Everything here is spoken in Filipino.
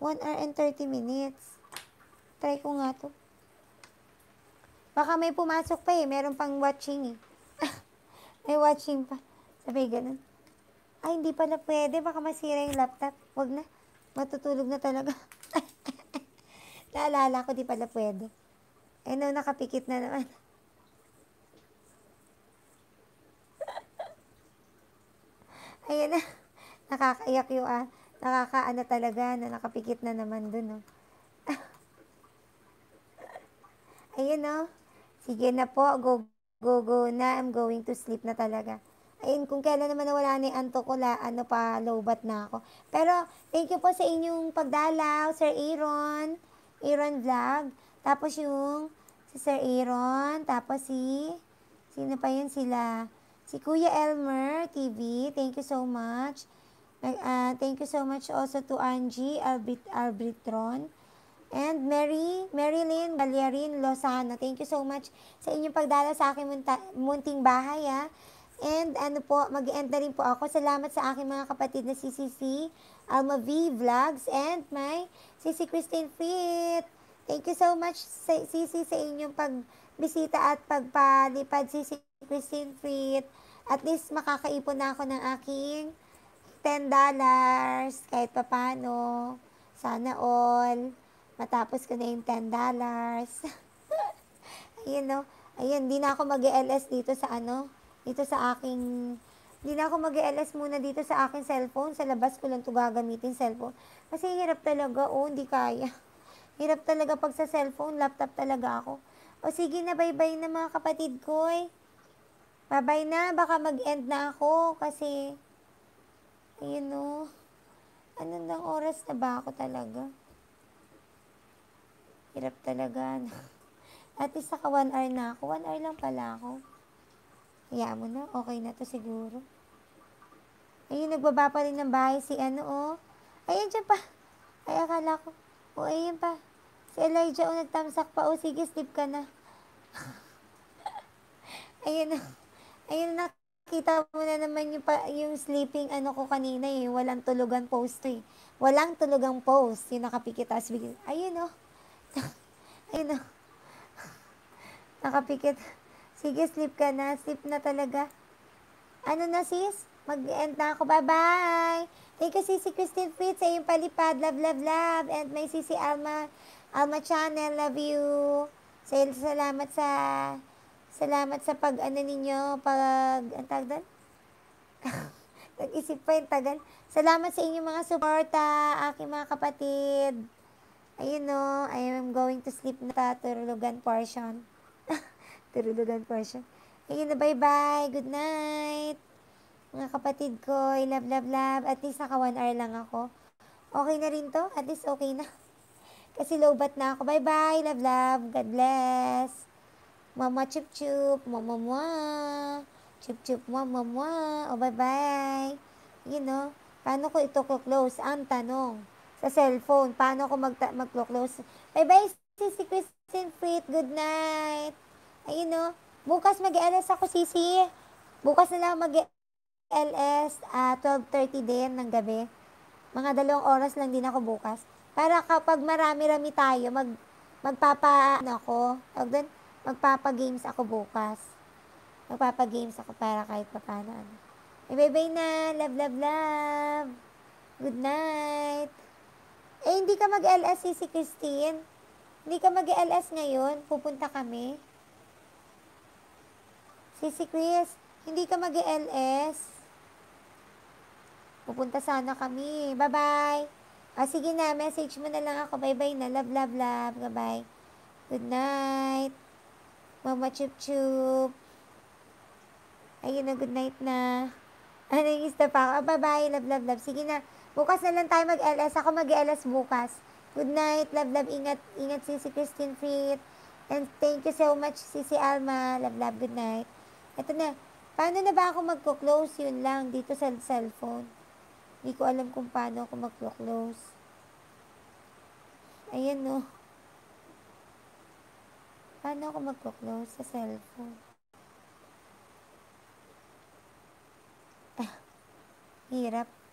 1 hour and 30 minutes. Try ko nga to. Baka may pumasok pa eh. Meron pang watching eh. may watching pa. Sabi ganun. Ay, hindi pala pwede. Baka masira yung laptop. Wag na. Matutulog na talaga. Naalala ko, di pala pwede. Eh, no, nakapikit na naman. Ayan na. Nakakaiyak yung ah. Nakakaano talaga na nakapikit na naman dun, no? Oh. Ayun, no? Oh. Sige na po, go, go, go na. I'm going to sleep na talaga. Ayun, kung kailan naman nawala na yung antok ko, la, ano pa, lowbat na ako. Pero, thank you po sa inyong pagdalaw, Sir Aaron, Aaron Vlog. Tapos yung si Sir Aaron, tapos si, sino pa yun sila? Si Kuya Elmer TV, thank you so much. Uh, thank you so much also to Angie Albrit Albritron and Mary, Marilyn Valerin Lozano. Thank you so much sa inyong pagdala sa akin munta, munting bahay. Ha? And ano po, mag-end na rin po ako. Salamat sa aking mga kapatid na si CC Alma V Vlogs and my CC Christine Fit. Thank you so much sa, CC sa inyong pagbisita at pagpalipad CC Christine Fit. At least makakaipon na ako ng aking $10 kahit paano. Sana all. Matapos ko na yung $10. Ayun, no? Ayun, di na ako mag-LS dito sa ano. Dito sa aking... Di na ako mag-LS muna dito sa aking cellphone. Sa labas ko lang ito gagamitin cellphone. Kasi hirap talaga. Oo, oh, hindi kaya. Hirap talaga pag sa cellphone. Laptop talaga ako. O sige na, bye-bye na mga kapatid ko eh. Bye-bye na. Baka mag-end na ako kasi Ayun o. Oh. Anong lang oras na ba ako talaga? Hirap talaga. Ano? At isa ka 1 hour na ako. 1 hour lang pala ako. Kaya mo na. Okay na to siguro. Ayun, nagbaba pa rin ng bahay si ano oh. Ayun, dyan pa. Ay, akala ko. O, oh, ayun pa. Si Elijah oh, nagtamsak pa. O, oh, sige, sleep ka na. ayun na. Oh. Ayun na kita mo na naman yung, yung sleeping ano ko kanina eh. Walang tulugan post eh. Walang tulugan post. Yung nakapikit as big. Ayun oh. Ayun oh. Nakapikit. Sige, sleep ka na. Sleep na talaga. Ano na sis? Mag-end na ako. Bye-bye! Thank you sis si Christine Fritz sa iyong palipad. Love, love, love. And my sisi Alma, Alma Channel. Love you. Sa'yo salamat sa Salamat sa pag, ano ninyo, pag, ang tawag doon? Nag-isip pa yung tagal. Salamat sa inyong mga suporta, aking mga kapatid. Ayun no, I am going to sleep na turulugan portion. turulugan portion. Ayun na, bye-bye. Good night. Mga kapatid ko, I love, love, love. At least naka one hour lang ako. Okay na rin to. At least okay na. Kasi lowbat na ako. Bye-bye. Love, love. God bless. Mama chup chup, mama mwa. Chup chup mama mwa Oh, bye bye. You know, paano ko ito close? Ang tanong. Sa cellphone, paano ko mag mag-close? Bye bye Sisi Christine Frit, good night. Ayun ah, no, bukas mag-LS ako Sisi. Bukas na lang mag-LS uh, 12.30 din ng gabi. Mga dalawang oras lang din ako bukas. Para kapag marami-rami tayo, mag, magpapa, ano ako, tawag doon, magpapagames ako bukas. Magpapagames ako para kahit papano. Ano. Eh, bye-bye na. Love, love, love. Good night. Eh, hindi ka mag-LS si Christine. Hindi ka mag-LS ngayon. Pupunta kami. Si si Chris, hindi ka mag-LS. Pupunta sana kami. Bye-bye. Ah, sige na, message mo na lang ako. Bye-bye na. Love, love, love. Bye-bye. Good night. Mama Chup Chup. Ayun na, good night na. Ano yung isda pa ako? Ah, bye-bye, love, love, love. Sige na, bukas na lang tayo mag-LS. Ako mag-LS bukas. Good night, love, love. Ingat, ingat si si Christine Frit. And thank you so much, si Alma. Love, love, good night. Ito na, paano na ba ako magko-close? Yun lang, dito sa cellphone. Hindi ko alam kung paano ako magko-close. Ayan, no. Paano ako magpo-close sa cellphone? Ah, hirap.